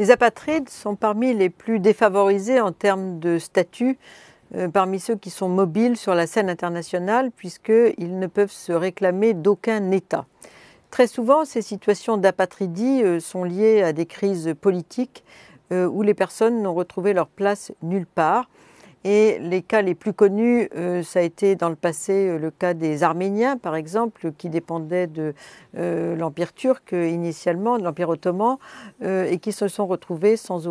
Les apatrides sont parmi les plus défavorisés en termes de statut, euh, parmi ceux qui sont mobiles sur la scène internationale, puisqu'ils ne peuvent se réclamer d'aucun État. Très souvent, ces situations d'apatridie euh, sont liées à des crises politiques euh, où les personnes n'ont retrouvé leur place nulle part. Et les cas les plus connus, euh, ça a été dans le passé euh, le cas des Arméniens, par exemple, qui dépendaient de euh, l'Empire turc initialement, de l'Empire ottoman, et qui se sont retrouvés sans,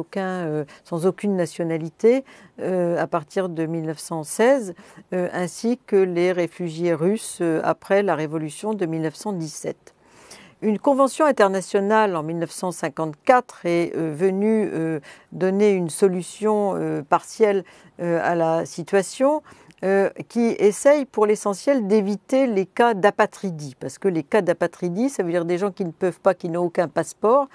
sans aucune nationalité à partir de 1916, ainsi que les réfugiés russes après la révolution de 1917. Une convention internationale en 1954 est euh, venue euh, donner une solution euh, partielle à la situation. qui essaye pour l'essentiel d'éviter les cas d'apatridie, parce que les cas d'apatridie, ça veut dire des gens qui ne peuvent pas, qui n'ont aucun passeport,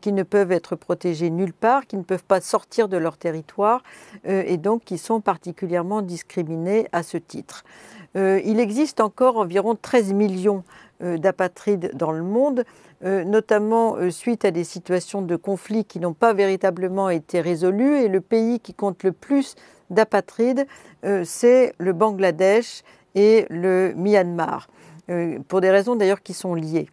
qui ne peuvent être protégés nulle part, qui ne peuvent pas sortir de leur territoire, et donc qui sont particulièrement discriminés à ce titre. il existe encore environ 13 millions euh, d'apatrides dans le monde, euh, notamment euh, suite à des situations de conflits qui n'ont pas véritablement été résolues. Et le pays qui compte le plus d'apatrides, c'est le Bangladesh et le Myanmar, pour des raisons d'ailleurs qui sont liées.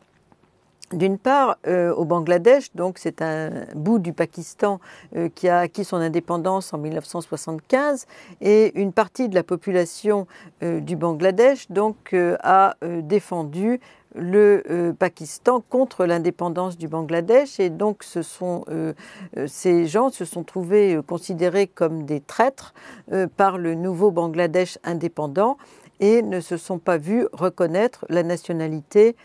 D'une part, euh, au Bangladesh, donc c'est un bout du Pakistan euh, qui a acquis son indépendance en 1975, et une partie de la population euh, du Bangladesh donc a défendu le Pakistan contre l'indépendance du Bangladesh et donc ces gens se sont trouvés considérés comme des traîtres par le nouveau Bangladesh indépendant et ne se sont pas vus reconnaître la nationalité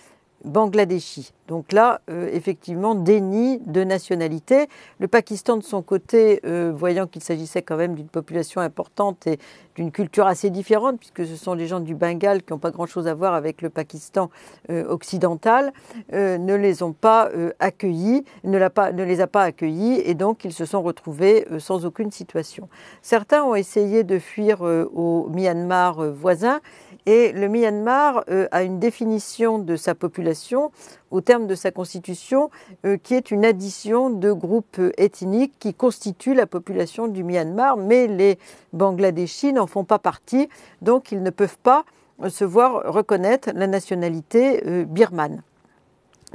bangladeshi. Donc là, euh, effectivement, déni de nationalité. Le Pakistan, de son côté, euh, voyant qu'il s'agissait quand même d'une population importante et d'une culture assez différente, puisque ce sont les gens du Bengale qui n'ont pas grand-chose à voir avec le Pakistan euh, occidental, ne les ont pas accueillis, ne, les a pas accueillis, et donc ils se sont retrouvés sans aucune situation. Certains ont essayé de fuir au Myanmar voisin. Et le Myanmar euh, a une définition de sa population au terme de sa constitution euh, qui est une addition de groupes ethniques qui constituent la population du Myanmar, mais les Bangladeshis n'en font pas partie, donc ils ne peuvent pas se voir reconnaître la nationalité euh, birmane.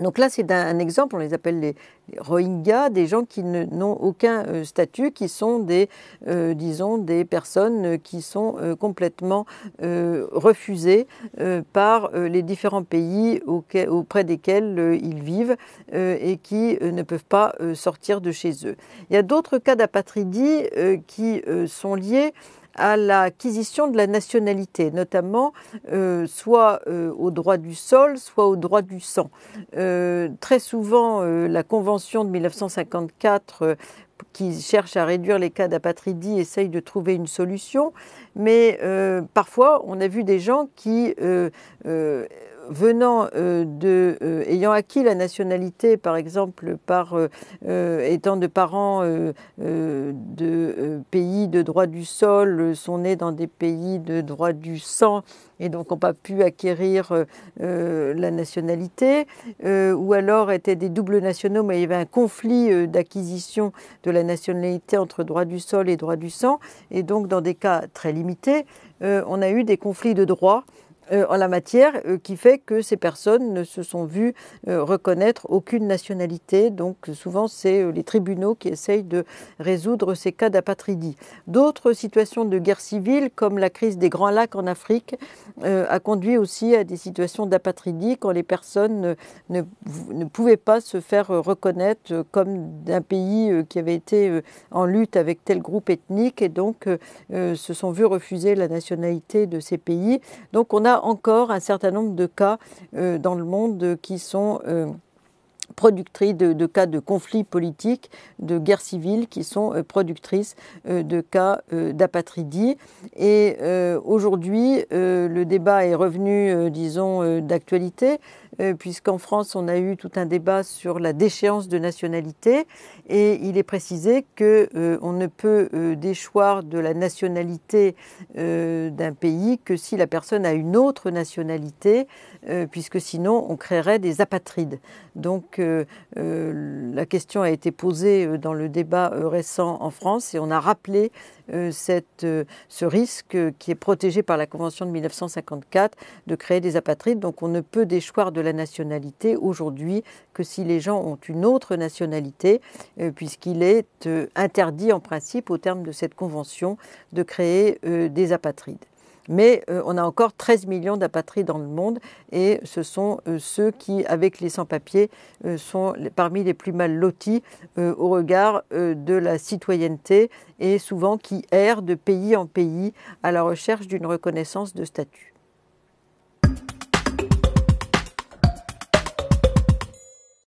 Donc là, c'est un, exemple, on les appelle les, Rohingyas, des gens qui n'ont aucun euh, statut, qui sont des, euh, disons, des personnes euh, qui sont complètement refusées par les différents pays auprès desquels ils vivent et qui ne peuvent pas sortir de chez eux. Il y a d'autres cas d'apatridie qui sont liés à l'acquisition de la nationalité, notamment euh, soit euh, au droit du sol, soit au droit du sang. Euh, très souvent, la Convention de 1954 qui cherche à réduire les cas d'apatridie essaye de trouver une solution, mais parfois on a vu des gens qui venant euh, de, euh, ayant acquis la nationalité, par exemple, par euh, étant de parents de pays de droit du sol, sont nés dans des pays de droit du sang et donc n'ont pas pu acquérir la nationalité, ou alors étaient des doubles nationaux, mais il y avait un conflit d'acquisition de la nationalité entre droit du sol et droit du sang, et donc dans des cas très limités, on a eu des conflits de droit euh, en la matière euh, qui fait que ces personnes ne se sont vues euh, reconnaître aucune nationalité. Donc souvent, c'est les tribunaux qui essayent de résoudre ces cas d'apatridie. D'autres situations de guerre civile, comme la crise des Grands Lacs en Afrique, a conduit aussi à des situations d'apatridie quand les personnes ne, pouvaient pas se faire reconnaître comme d'un pays qui avait été en lutte avec tel groupe ethnique et donc se sont vues refuser la nationalité de ces pays. Donc on a encore un certain nombre de cas euh, dans le monde qui sont euh, productrices de, de, cas de conflits politiques, de guerres civiles, qui sont euh, productrices de cas d'apatridie. Et aujourd'hui, le débat est revenu, disons, d'actualité. Euh, puisqu'en France, on a eu tout un débat sur la déchéance de nationalité, et il est précisé qu'on euh, ne peut euh, déchoir de la nationalité d'un pays que si la personne a une autre nationalité, puisque sinon on créerait des apatrides. Donc la question a été posée dans le débat récent en France, et on a rappelé euh, cette, euh, ce risque euh, qui est protégé par la Convention de 1954 de créer des apatrides. Donc on ne peut déchoir de la nationalité aujourd'hui que si les gens ont une autre nationalité, puisqu'il est interdit en principe au terme de cette Convention de créer des apatrides. Mais euh, on a encore 13 millions d'apatries dans le monde et ce sont euh, ceux qui, avec les sans-papiers, euh, sont parmi les plus mal lotis au regard de la citoyenneté et souvent qui errent de pays en pays à la recherche d'une reconnaissance de statut.